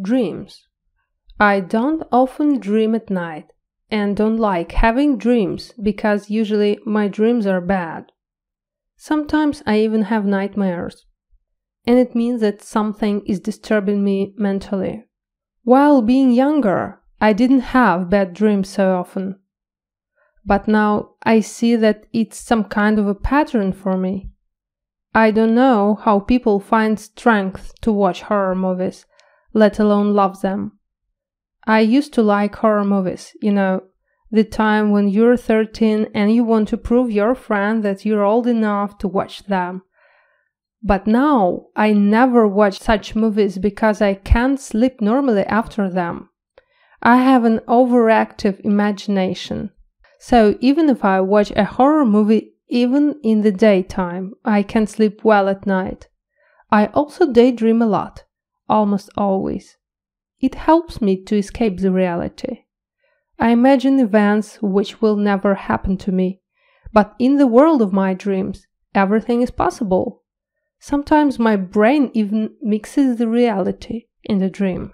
Dreams. I don't often dream at night and don't like having dreams because usually my dreams are bad. Sometimes I even have nightmares. And it means that something is disturbing me mentally. While being younger, I didn't have bad dreams so often. But now I see that it's some kind of a pattern for me. I don't know how people find strength to watch horror movies let alone love them. I used to like horror movies, you know, the time when you're 13 and you want to prove your friend that you're old enough to watch them. But now I never watch such movies because I can't sleep normally after them. I have an overactive imagination. So even if I watch a horror movie even in the daytime, I can sleep well at night. I also daydream a lot almost always. It helps me to escape the reality. I imagine events which will never happen to me, but in the world of my dreams, everything is possible. Sometimes my brain even mixes the reality in the dream.